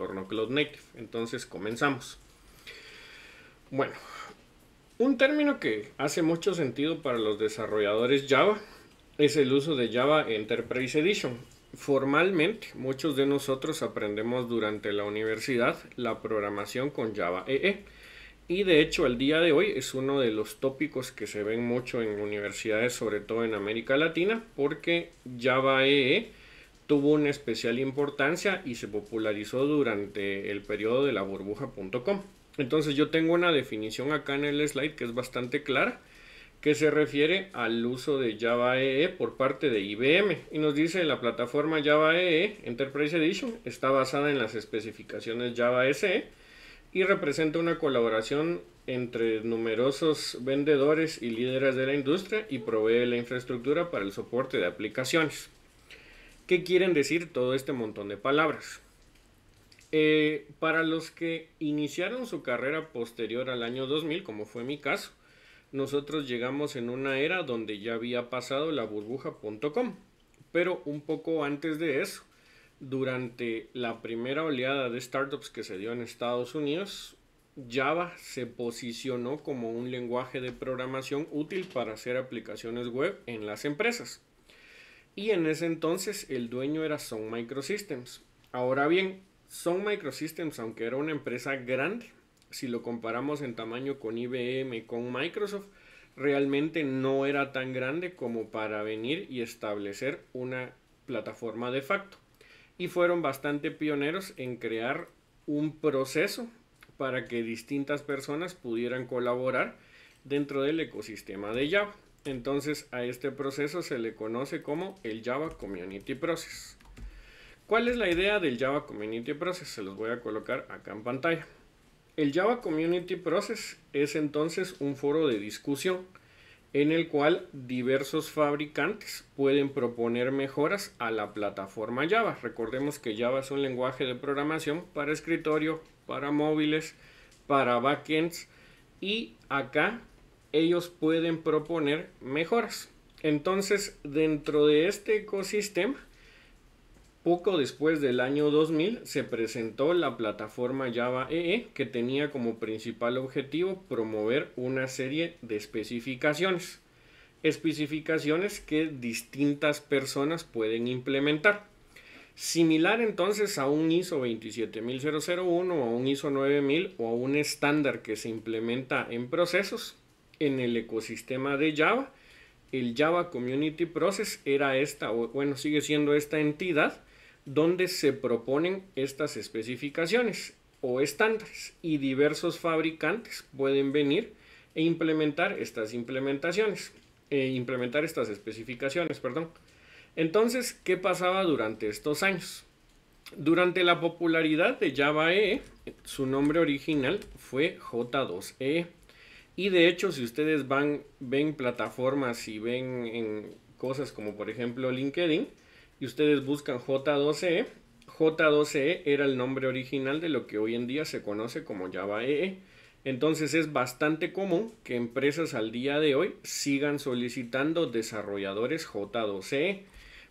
entorno Cloud Native. Entonces comenzamos. Bueno, un término que hace mucho sentido para los desarrolladores Java es el uso de Java Enterprise Edition. Formalmente, muchos de nosotros aprendemos durante la universidad la programación con Java EE. E. Y de hecho, el día de hoy es uno de los tópicos que se ven mucho en universidades, sobre todo en América Latina, porque Java EE e tuvo una especial importancia y se popularizó durante el periodo de la burbuja.com. Entonces yo tengo una definición acá en el slide que es bastante clara, que se refiere al uso de Java EE e por parte de IBM. Y nos dice la plataforma Java EE e Enterprise Edition está basada en las especificaciones Java SE y representa una colaboración entre numerosos vendedores y líderes de la industria y provee la infraestructura para el soporte de aplicaciones. ¿Qué quieren decir todo este montón de palabras? Eh, para los que iniciaron su carrera posterior al año 2000, como fue mi caso, nosotros llegamos en una era donde ya había pasado la burbuja.com. Pero un poco antes de eso, durante la primera oleada de startups que se dio en Estados Unidos, Java se posicionó como un lenguaje de programación útil para hacer aplicaciones web en las empresas. Y en ese entonces el dueño era Sun Microsystems. Ahora bien, Sun Microsystems, aunque era una empresa grande, si lo comparamos en tamaño con IBM con Microsoft, realmente no era tan grande como para venir y establecer una plataforma de facto. Y fueron bastante pioneros en crear un proceso para que distintas personas pudieran colaborar dentro del ecosistema de Java. Entonces a este proceso se le conoce como el Java Community Process. ¿Cuál es la idea del Java Community Process? Se los voy a colocar acá en pantalla. El Java Community Process es entonces un foro de discusión en el cual diversos fabricantes pueden proponer mejoras a la plataforma Java. Recordemos que Java es un lenguaje de programación para escritorio, para móviles, para backends y acá ellos pueden proponer mejoras. Entonces, dentro de este ecosistema, poco después del año 2000 se presentó la plataforma Java EE e, que tenía como principal objetivo promover una serie de especificaciones. Especificaciones que distintas personas pueden implementar. Similar entonces a un ISO 27001 o a un ISO 9000 o a un estándar que se implementa en procesos, en el ecosistema de Java. El Java Community Process era esta, o bueno, sigue siendo esta entidad donde se proponen estas especificaciones o estándares y diversos fabricantes pueden venir e implementar estas implementaciones, e implementar estas especificaciones, perdón. Entonces, ¿qué pasaba durante estos años? Durante la popularidad de Java EE, su nombre original fue J2EE. Y de hecho, si ustedes van, ven plataformas y ven en cosas como por ejemplo LinkedIn, y ustedes buscan J12E, J12E era el nombre original de lo que hoy en día se conoce como Java EE. E. Entonces es bastante común que empresas al día de hoy sigan solicitando desarrolladores J12E,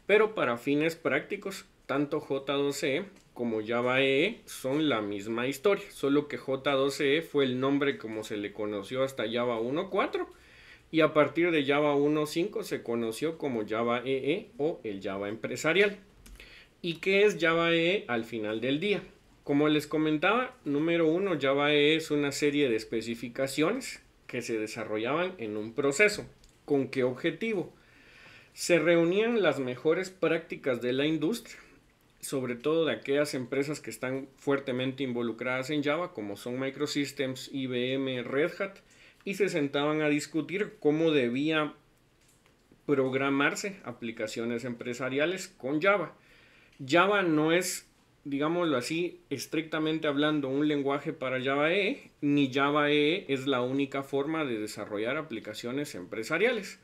pero para fines prácticos, tanto J12E como Java EE son la misma historia, solo que J12E fue el nombre como se le conoció hasta Java 1.4 y a partir de Java 1.5 se conoció como Java EE e o el Java empresarial. ¿Y qué es Java EE e al final del día? Como les comentaba, número uno, Java EE e es una serie de especificaciones que se desarrollaban en un proceso. ¿Con qué objetivo? Se reunían las mejores prácticas de la industria sobre todo de aquellas empresas que están fuertemente involucradas en Java, como son Microsystems, IBM, Red Hat, y se sentaban a discutir cómo debía programarse aplicaciones empresariales con Java. Java no es, digámoslo así, estrictamente hablando un lenguaje para Java EE, ni Java EE es la única forma de desarrollar aplicaciones empresariales.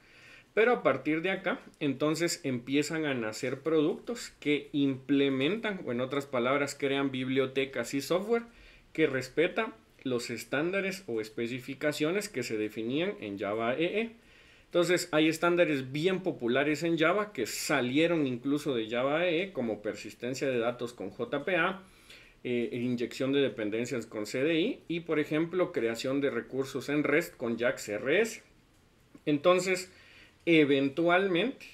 Pero a partir de acá, entonces empiezan a nacer productos que implementan, o en otras palabras, crean bibliotecas y software que respeta los estándares o especificaciones que se definían en Java EE. E. Entonces hay estándares bien populares en Java que salieron incluso de Java EE e, como persistencia de datos con JPA, eh, inyección de dependencias con CDI y por ejemplo creación de recursos en REST con JAX-RS. Entonces, Eventualmente,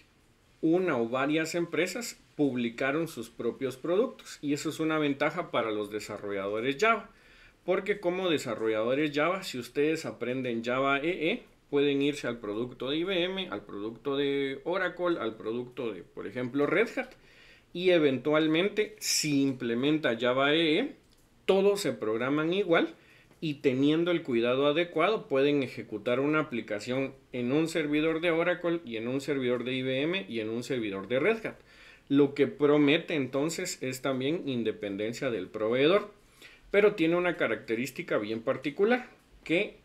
una o varias empresas publicaron sus propios productos y eso es una ventaja para los desarrolladores Java, porque como desarrolladores Java, si ustedes aprenden Java EE, e, pueden irse al producto de IBM, al producto de Oracle, al producto de, por ejemplo, Red Hat y eventualmente si implementa Java EE, e, todos se programan igual y teniendo el cuidado adecuado pueden ejecutar una aplicación en un servidor de Oracle y en un servidor de IBM y en un servidor de Red Hat. Lo que promete entonces es también independencia del proveedor, pero tiene una característica bien particular, que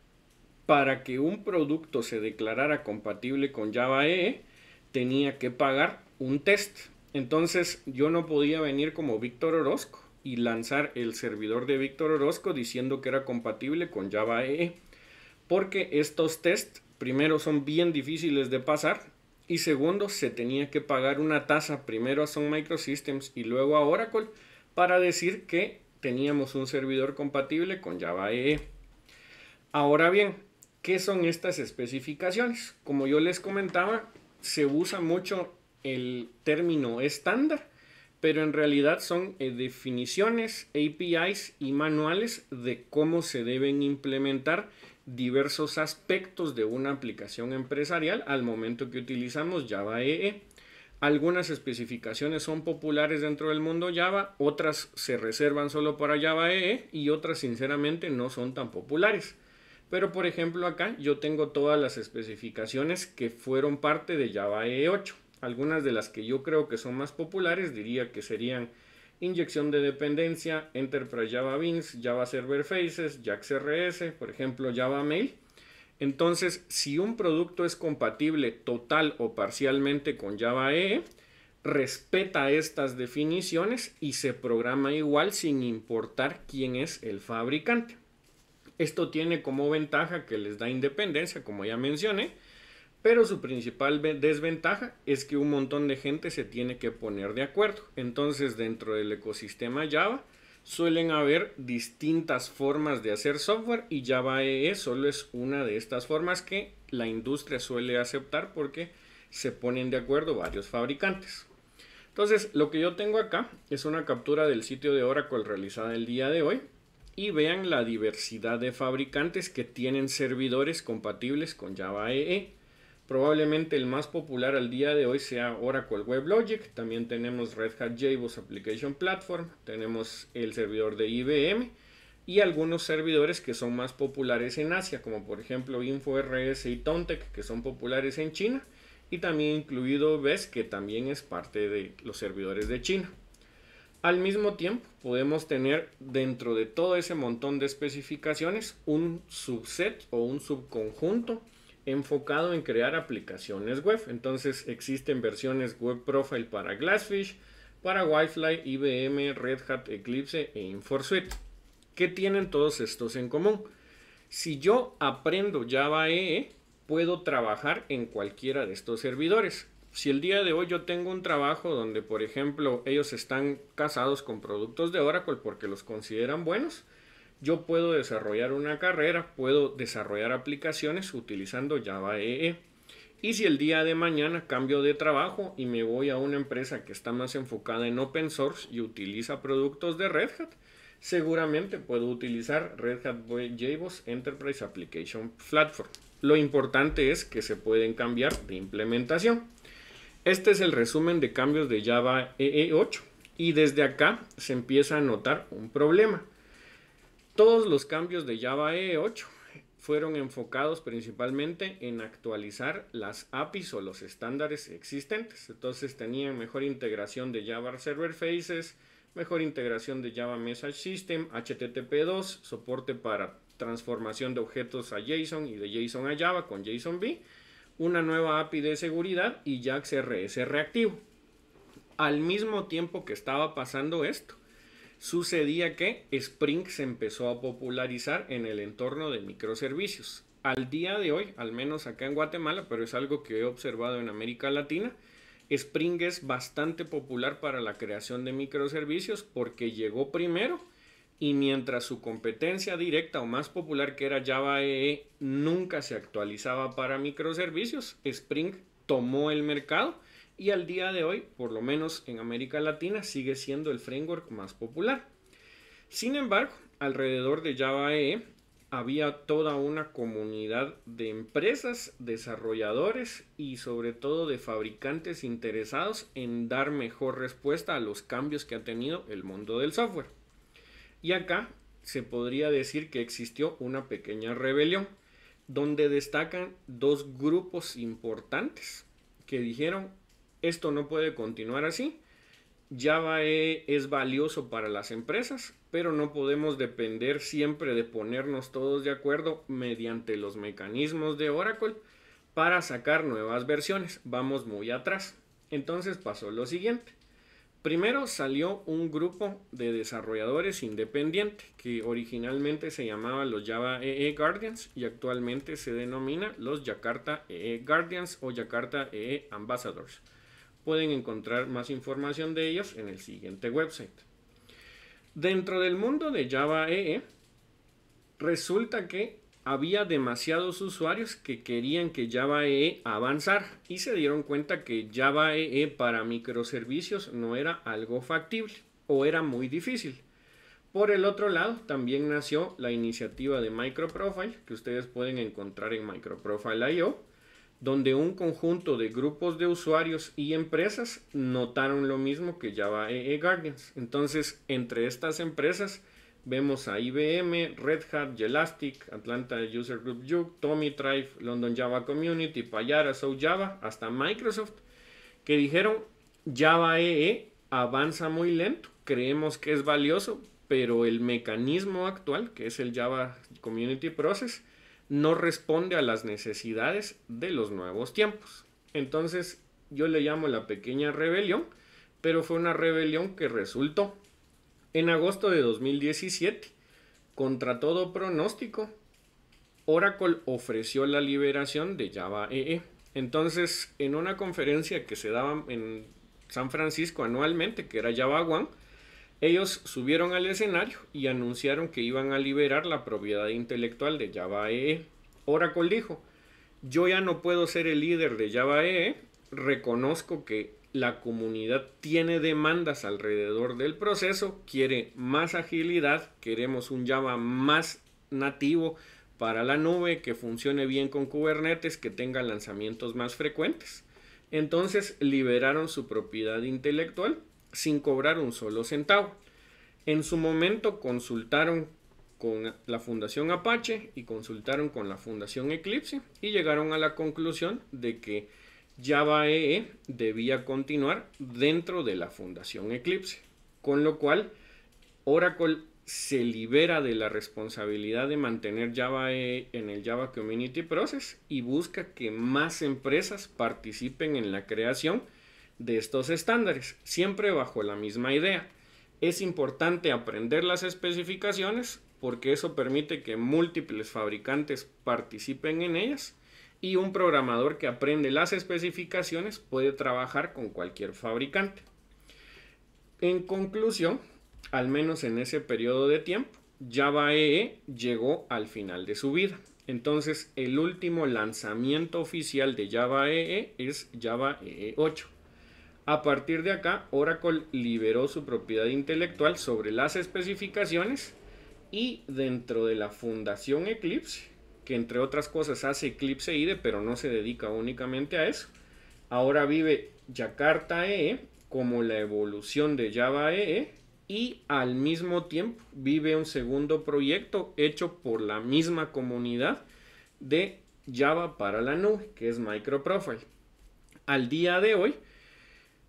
para que un producto se declarara compatible con Java EE, tenía que pagar un test. Entonces yo no podía venir como Víctor Orozco y lanzar el servidor de Víctor Orozco diciendo que era compatible con Java EE. E, porque estos test, primero, son bien difíciles de pasar y segundo, se tenía que pagar una tasa primero a Sun Microsystems y luego a Oracle para decir que teníamos un servidor compatible con Java EE. E. Ahora bien, ¿qué son estas especificaciones? Como yo les comentaba, se usa mucho el término estándar pero en realidad son eh, definiciones, APIs y manuales de cómo se deben implementar diversos aspectos de una aplicación empresarial al momento que utilizamos Java EE. E. Algunas especificaciones son populares dentro del mundo Java, otras se reservan solo para Java EE e y otras sinceramente no son tan populares. Pero por ejemplo acá yo tengo todas las especificaciones que fueron parte de Java EE 8. E algunas de las que yo creo que son más populares diría que serían inyección de dependencia, Enterprise Java Beans, Java Server Faces, JAX-RS, por ejemplo Java Mail. Entonces, si un producto es compatible total o parcialmente con Java EE, respeta estas definiciones y se programa igual sin importar quién es el fabricante. Esto tiene como ventaja que les da independencia, como ya mencioné, pero su principal desventaja es que un montón de gente se tiene que poner de acuerdo. Entonces, dentro del ecosistema Java, suelen haber distintas formas de hacer software y Java EE e solo es una de estas formas que la industria suele aceptar porque se ponen de acuerdo varios fabricantes. Entonces, lo que yo tengo acá es una captura del sitio de Oracle realizada el día de hoy y vean la diversidad de fabricantes que tienen servidores compatibles con Java EE. E. Probablemente el más popular al día de hoy sea Oracle WebLogic, también tenemos Red Hat JBoss Application Platform, tenemos el servidor de IBM y algunos servidores que son más populares en Asia, como por ejemplo InfoRS y Tontec, que son populares en China, y también incluido VES, que también es parte de los servidores de China. Al mismo tiempo, podemos tener dentro de todo ese montón de especificaciones un subset o un subconjunto enfocado en crear aplicaciones web. Entonces existen versiones web profile para Glassfish, para wi IBM, Red Hat, Eclipse e InforSuite. ¿Qué tienen todos estos en común? Si yo aprendo Java EE, puedo trabajar en cualquiera de estos servidores. Si el día de hoy yo tengo un trabajo donde, por ejemplo, ellos están casados con productos de Oracle porque los consideran buenos, yo puedo desarrollar una carrera, puedo desarrollar aplicaciones utilizando Java EE. E. Y si el día de mañana cambio de trabajo y me voy a una empresa que está más enfocada en open source y utiliza productos de Red Hat, seguramente puedo utilizar Red Hat JBoss Enterprise Application Platform. Lo importante es que se pueden cambiar de implementación. Este es el resumen de cambios de Java EE8 y desde acá se empieza a notar un problema. Todos los cambios de Java e 8 fueron enfocados principalmente en actualizar las APIs o los estándares existentes. Entonces tenían mejor integración de Java Server Faces, mejor integración de Java Message System, HTTP2, soporte para transformación de objetos a JSON y de JSON a Java con JSONB, una nueva API de seguridad y JAX RS reactivo. Al mismo tiempo que estaba pasando esto, sucedía que Spring se empezó a popularizar en el entorno de microservicios. Al día de hoy, al menos acá en Guatemala, pero es algo que he observado en América Latina, Spring es bastante popular para la creación de microservicios porque llegó primero y mientras su competencia directa o más popular que era Java EE e, nunca se actualizaba para microservicios, Spring tomó el mercado y al día de hoy, por lo menos en América Latina, sigue siendo el framework más popular. Sin embargo, alrededor de Java EE había toda una comunidad de empresas, desarrolladores y sobre todo de fabricantes interesados en dar mejor respuesta a los cambios que ha tenido el mundo del software. Y acá se podría decir que existió una pequeña rebelión, donde destacan dos grupos importantes que dijeron esto no puede continuar así. Java eh, es valioso para las empresas, pero no podemos depender siempre de ponernos todos de acuerdo mediante los mecanismos de Oracle para sacar nuevas versiones. Vamos muy atrás. Entonces pasó lo siguiente. Primero salió un grupo de desarrolladores independiente que originalmente se llamaba los Java EE e Guardians y actualmente se denomina los Jakarta EE e Guardians o Jakarta EE e Ambassadors pueden encontrar más información de ellos en el siguiente website. Dentro del mundo de Java EE, e, resulta que había demasiados usuarios que querían que Java EE e avanzara y se dieron cuenta que Java EE e para microservicios no era algo factible o era muy difícil. Por el otro lado, también nació la iniciativa de MicroProfile, que ustedes pueden encontrar en microprofile.io, donde un conjunto de grupos de usuarios y empresas notaron lo mismo que Java EE e Guardians. Entonces, entre estas empresas vemos a IBM, Red Hat, Elastic, Atlanta User Group Tommy Drive, London Java Community, Payara, So Java, hasta Microsoft, que dijeron Java EE e avanza muy lento, creemos que es valioso, pero el mecanismo actual, que es el Java Community Process, no responde a las necesidades de los nuevos tiempos. Entonces yo le llamo la pequeña rebelión, pero fue una rebelión que resultó en agosto de 2017, contra todo pronóstico, Oracle ofreció la liberación de Java EE. E. Entonces, en una conferencia que se daba en San Francisco anualmente, que era Java One, ellos subieron al escenario y anunciaron que iban a liberar la propiedad intelectual de Java EE. E. Oracle dijo, yo ya no puedo ser el líder de Java EE, e. reconozco que la comunidad tiene demandas alrededor del proceso, quiere más agilidad, queremos un Java más nativo para la nube, que funcione bien con Kubernetes, que tenga lanzamientos más frecuentes. Entonces liberaron su propiedad intelectual sin cobrar un solo centavo. En su momento consultaron con la Fundación Apache y consultaron con la Fundación Eclipse y llegaron a la conclusión de que Java EE debía continuar dentro de la Fundación Eclipse, con lo cual Oracle se libera de la responsabilidad de mantener Java EE en el Java Community Process y busca que más empresas participen en la creación de estos estándares, siempre bajo la misma idea. Es importante aprender las especificaciones porque eso permite que múltiples fabricantes participen en ellas y un programador que aprende las especificaciones puede trabajar con cualquier fabricante. En conclusión, al menos en ese periodo de tiempo, Java EE e llegó al final de su vida. Entonces, el último lanzamiento oficial de Java EE e es Java EE 8. E a partir de acá, Oracle liberó su propiedad intelectual sobre las especificaciones y dentro de la fundación Eclipse, que entre otras cosas hace Eclipse IDE, pero no se dedica únicamente a eso, ahora vive Jakarta EE como la evolución de Java EE e y al mismo tiempo vive un segundo proyecto hecho por la misma comunidad de Java para la nube, que es MicroProfile. Al día de hoy,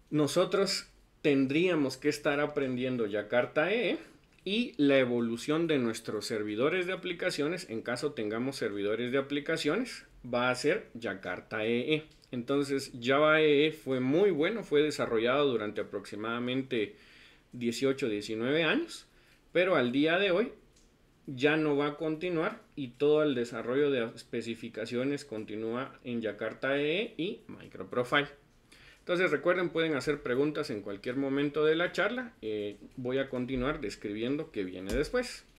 nosotros tendríamos que estar aprendiendo Jakarta EE y la evolución de nuestros servidores de aplicaciones, en caso tengamos servidores de aplicaciones, va a ser Jakarta EE. Entonces Java EE e fue muy bueno, fue desarrollado durante aproximadamente 18-19 años, pero al día de hoy ya no va a continuar y todo el desarrollo de especificaciones continúa en Jakarta EE y MicroProfile. Entonces recuerden, pueden hacer preguntas en cualquier momento de la charla. Eh, voy a continuar describiendo qué viene después.